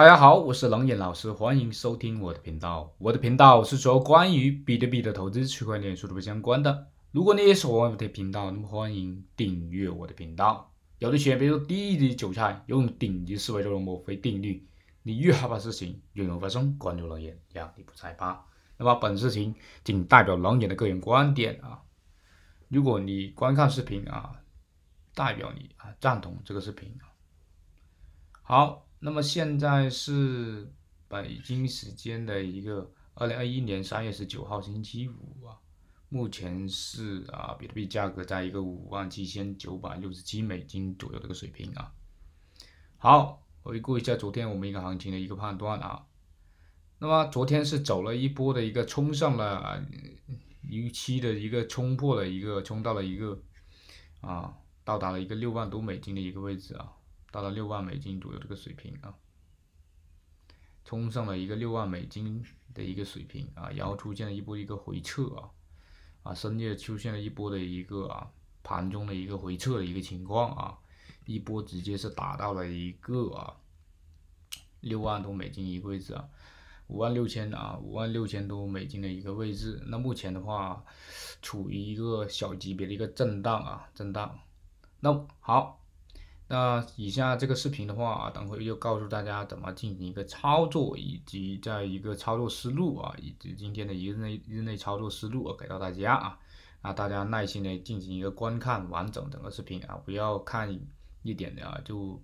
大家好，我是冷眼老师，欢迎收听我的频道。我的频道是说关于比特币的投资、区块链、数字相关的。如果你也是我的频道，那么欢迎订阅我的频道。有的学员比如说低级韭菜，用顶级思维做墨菲定律，你越害怕事情越会发生。关注冷眼，让你不再怕。那么本视频仅代表冷眼的个人观点啊。如果你观看视频啊，代表你啊赞同这个视频啊。好。那么现在是北京时间的一个二零二一年三月十九号星期五啊，目前是啊比特币价格在一个五万七千九百六十七美金左右的一个水平啊。好，回顾一下昨天我们一个行情的一个判断啊，那么昨天是走了一波的一个冲上了预期的一个冲破了一个冲到了一个啊到达了一个六万多美金的一个位置啊。到了六万美金左右这个水平啊，冲上了一个六万美金的一个水平啊，然后出现了一波一个回撤啊，啊深夜出现了一波的一个盘中的一个回撤的一个情况啊，一波直接是打到了一个啊六万多美金一个位置啊，五万六千啊五万六千多美金的一个位置，那目前的话处于一个小级别的一个震荡啊震荡，那好。那以下这个视频的话，等会又告诉大家怎么进行一个操作，以及在一个操作思路啊，以及今天的一日内日内操作思路啊，给到大家啊。啊，大家耐心的进行一个观看，完整整个视频啊，不要看一点的啊，就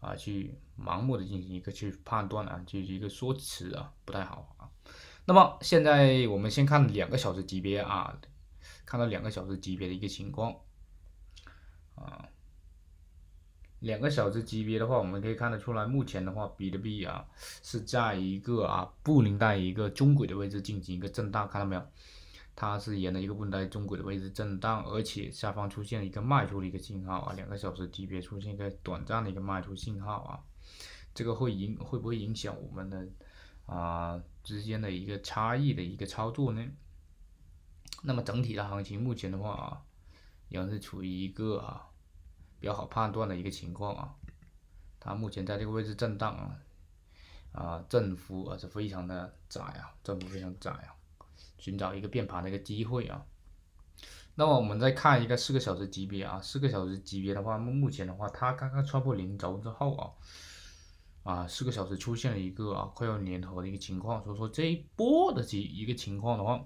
啊去盲目的进行一个去判断啊，就是一个说辞啊，不太好啊。那么现在我们先看两个小时级别啊，看到两个小时级别的一个情况啊。两个小时级别的话，我们可以看得出来，目前的话，比特币啊是在一个啊布林带一个中轨的位置进行一个震荡，看到没有？它是沿着一个布林带中轨的位置震荡，而且下方出现了一个卖出的一个信号啊，两个小时级别出现一个短暂的一个卖出信号啊，这个会影会不会影响我们的啊之间的一个差异的一个操作呢？那么整体的行情目前的话啊，也是处于一个啊。比较好判断的一个情况啊，它目前在这个位置震荡啊，啊，振幅啊是非常的窄啊，振幅非常窄啊，寻找一个变盘的一个机会啊。那么我们再看一个四个小时级别啊，四个小时级别的话，目前的话，它刚刚穿破零轴之后啊，啊，四个小时出现了一个啊快要粘合的一个情况，所以说这一波的这一个情况的话，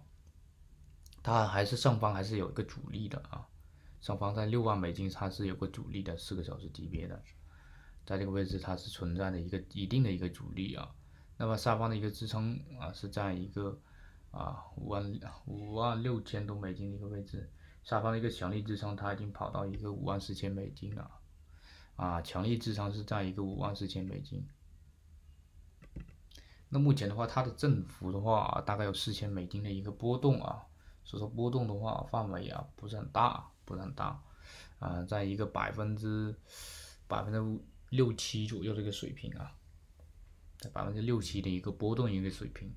它还是上方还是有一个阻力的啊。上方在六万美金，它是有个主力的四个小时级别的，在这个位置它是存在的一个一定的一个主力啊。那么下方的一个支撑啊是在一个啊五万五万六千多美金的一个位置，下方的一个强力支撑它已经跑到一个五万四千美金了，啊，强力支撑是在一个五万四千美金。那目前的话，它的振幅的话，大概有四千美金的一个波动啊。所以说波动的话，范围啊不是很大，不是很大，啊，在一个百分之百分之六七左右的一个水平啊，在百分之六七的一个波动一个水平。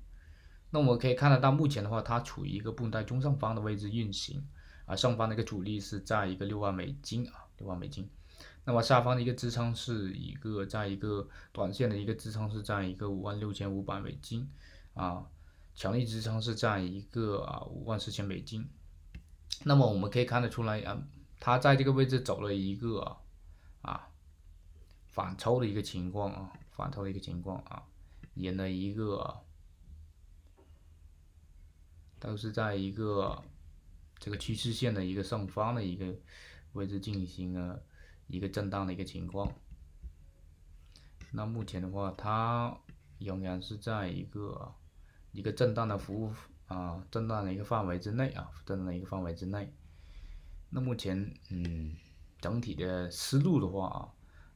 那我们可以看得到，目前的话，它处于一个布袋带中上方的位置运行啊，上方的一个阻力是在一个六万美金啊，六万美金。那么下方的一个支撑是一个，在一个短线的一个支撑是在一个五万六千五百美金啊。强力支撑是在一个啊，五万四千美金。那么我们可以看得出来啊，它在这个位置走了一个啊啊反抽的一个情况啊，反抽的一个情况啊，演了一个都是在一个这个趋势线的一个上方的一个位置进行了一个震荡的一个情况。那目前的话，它仍然是在一个。一个震荡的服务啊，震荡的一个范围之内啊，震荡的一个范围之内。那目前嗯，整体的思路的话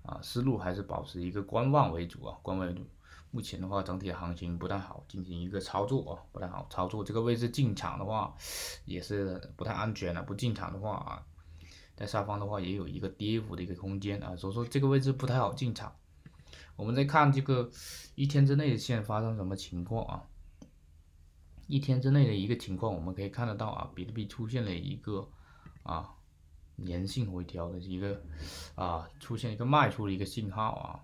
啊啊，思路还是保持一个观望为主啊，观望。为主。目前的话，整体行情不太好进行一个操作啊，不太好操作。这个位置进场的话也是不太安全的，不进场的话，在下方的话也有一个跌幅的一个空间啊，所以说这个位置不太好进场。我们再看这个一天之内的线发生什么情况啊？一天之内的一个情况，我们可以看得到啊，比特币出现了一个啊，粘性回调的一个啊，出现一个卖出的一个信号啊。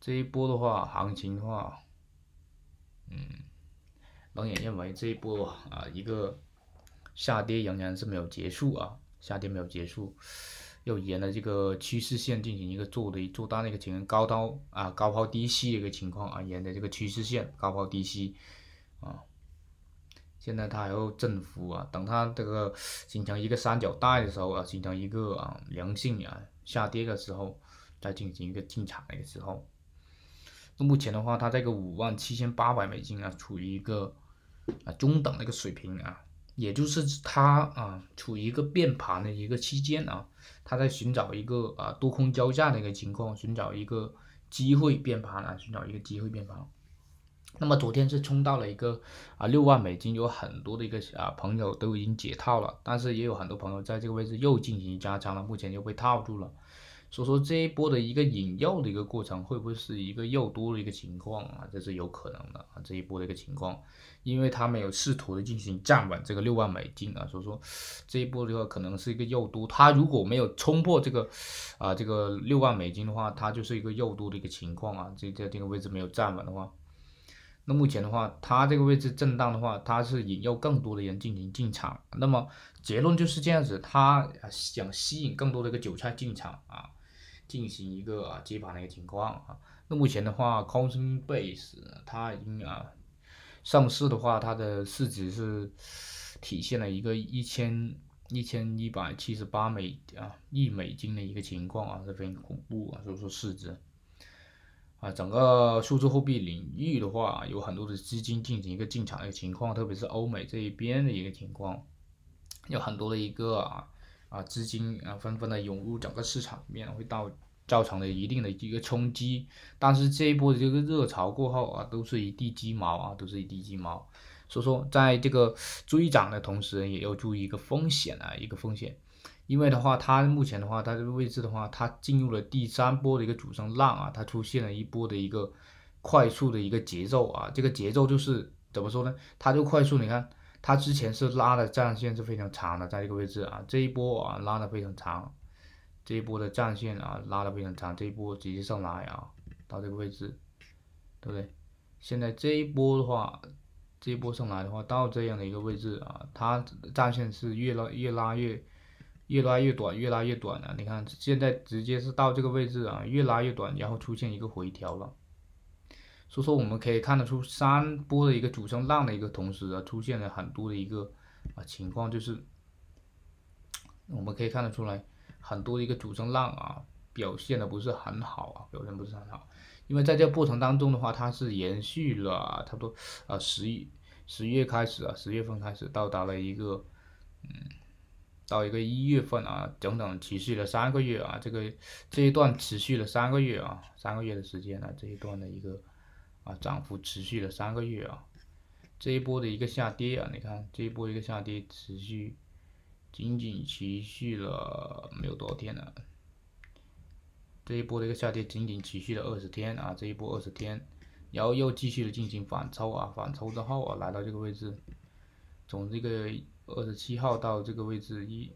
这一波的话，行情的话，嗯，冷眼认为这一波啊，一个下跌仍然是没有结束啊，下跌没有结束，又沿着这个趋势线进行一个做的一做大的一个情况，高抛啊高抛低吸的一个情况啊，沿着这个趋势线高抛低吸。啊，现在它还要振幅啊，等它这个形成一个三角带的时候啊，形成一个啊良性啊下跌的时候，再进行一个进场的一个时候。那目前的话，它这个五万七千八百美金啊，处于一个啊中等的一个水平啊，也就是它啊处于一个变盘的一个期间啊，它在寻找一个啊多空交战的一个情况，寻找一个机会变盘啊，寻找一个机会变盘。那么昨天是冲到了一个啊六万美金，有很多的一个啊朋友都已经解套了，但是也有很多朋友在这个位置又进行加仓了，目前又被套住了。所以说这一波的一个引诱的一个过程，会不会是一个诱多的一个情况啊？这是有可能的啊，这一波的一个情况，因为他没有试图的进行站稳这个六万美金啊，所以说这一波的话可能是一个诱多，他如果没有冲破这个啊这个六万美金的话，它就是一个诱多的一个情况啊，这在这个位置没有站稳的话。那目前的话，它这个位置震荡的话，它是引诱更多的人进行进场。那么结论就是这样子，它想吸引更多的一个韭菜进场啊，进行一个啊接盘的一个情况啊。那目前的话，Coinbase 它已经啊上市的话，它的市值是体现了一个一千一千一百七十八美啊亿美金的一个情况啊，是非常恐怖啊，所以说市值。啊，整个数字货币领域的话，有很多的资金进行一个进场的一个情况，特别是欧美这一边的一个情况，有很多的一个啊啊资金啊纷纷的涌入整个市场里面，会到造成了一定的一个冲击。但是这一波的这个热潮过后啊，都是一地鸡毛啊，都是一地鸡毛。所以说，在这个追涨的同时，也要注意一个风险啊，一个风险。因为的话，它目前的话，它这个位置的话，它进入了第三波的一个主升浪啊，它出现了一波的一个快速的一个节奏啊，这个节奏就是怎么说呢？它就快速，你看它之前是拉的战线是非常长的，在这个位置啊，这一波啊拉的非常长，这一波的战线啊拉的非常长，这一波直接上来啊到这个位置，对不对？现在这一波的话，这一波上来的话到这样的一个位置啊，它战线是越拉越拉越。越拉越短，越拉越短了。你看，现在直接是到这个位置啊，越拉越短，然后出现一个回调了。所以说，我们可以看得出三波的一个主升浪的一个同时啊，出现了很多的一个啊情况，就是我们可以看得出来很多的一个主升浪啊表现的不是很好啊，表现不是很好，因为在这过程当中的话，它是延续了差不多啊十一十一月开始啊，十月份开始到达了一个嗯。到一个一月份啊，整整持续了三个月啊，这个这一段持续了三个月啊，三个月的时间啊，这一段的一个啊涨幅持续了三个月啊，这一波的一个下跌啊，你看这一波一个下跌持续，仅仅持续了没有多少天了，这一波的一个下跌仅仅持续了二十天啊，这一波二十天，然后又继续的进行反抽啊，反抽之后啊，来到这个位置，从这个。二十七号到这个位置一，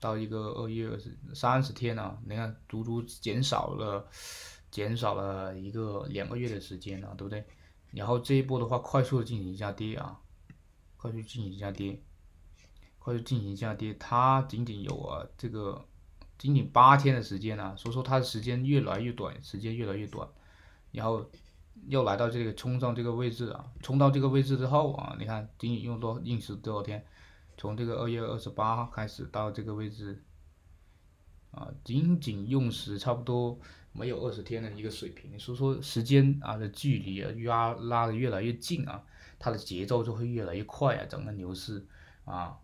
到一个二月二十三十天啊，你看足足减少了，减少了一个两个月的时间啊，对不对？然后这一波的话，快速的进行下跌啊，快速进行下跌，快速进行下跌，它仅仅有啊这个仅仅八天的时间啊，所以说它的时间越来越短，时间越来越短，然后又来到这个冲上这个位置啊，冲到这个位置之后啊，你看仅仅用多硬时多少天？从这个二月二十八号开始到这个位置，啊，仅仅用时差不多没有二十天的一个水平，所以说时间啊的距离啊，越拉的越来越近啊，它的节奏就会越来越快啊，整个牛市啊，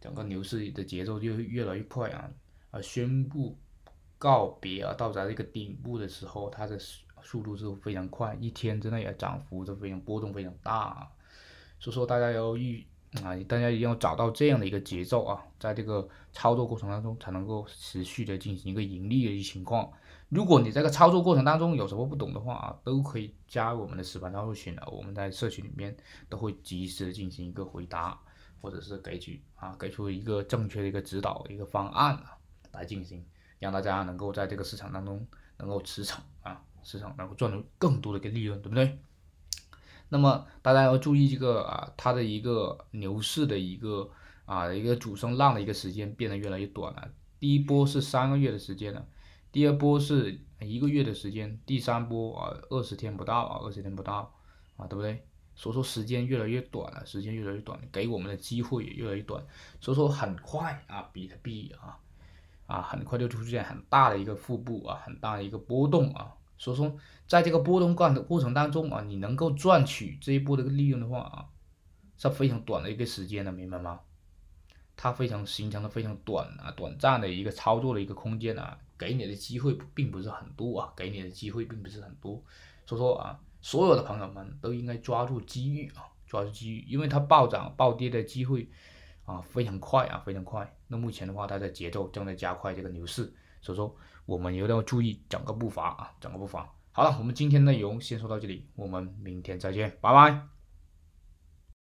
整个牛市的节奏就会越来越快啊，啊，宣布告别啊到达这个顶部的时候，它的速度是非常快，一天之内啊涨幅就非常波动非常大，啊，所以说大家要预。啊，大家一定要找到这样的一个节奏啊，在这个操作过程当中才能够持续的进行一个盈利的一情况。如果你这个操作过程当中有什么不懂的话啊，都可以加入我们的实盘操作群啊，我们在社群里面都会及时进行一个回答，或者是给举啊给出一个正确的一个指导一个方案啊，来进行让大家能够在这个市场当中能够驰骋啊，市场能够赚到更多的一个利润，对不对？那么大家要注意这个啊，它的一个牛市的一个啊一个主升浪的一个时间变得越来越短了。第一波是三个月的时间了，第二波是一个月的时间，第三波啊二十天不到啊二十天不到啊，对不对？所以说时间越来越短了，时间越来越短，给我们的机会也越来越短，所以说很快啊比特币啊啊很快就出现很大的一个腹部啊很大的一个波动啊。所以说，在这个波动过的过程当中啊，你能够赚取这一波的利润的话啊，是非常短的一个时间的，明白吗？它非常形成了非常短啊短暂的一个操作的一个空间啊，给你的机会并不是很多啊，给你的机会并不是很多。所以说啊，所有的朋友们都应该抓住机遇啊，抓住机遇，因为它暴涨暴跌的机会啊非常快啊非常快。那目前的话，它的节奏正在加快这个牛市，所以说。我们定要注意整个步伐啊，整个步伐。好了，我们今天内容先说到这里，我们明天再见，拜拜。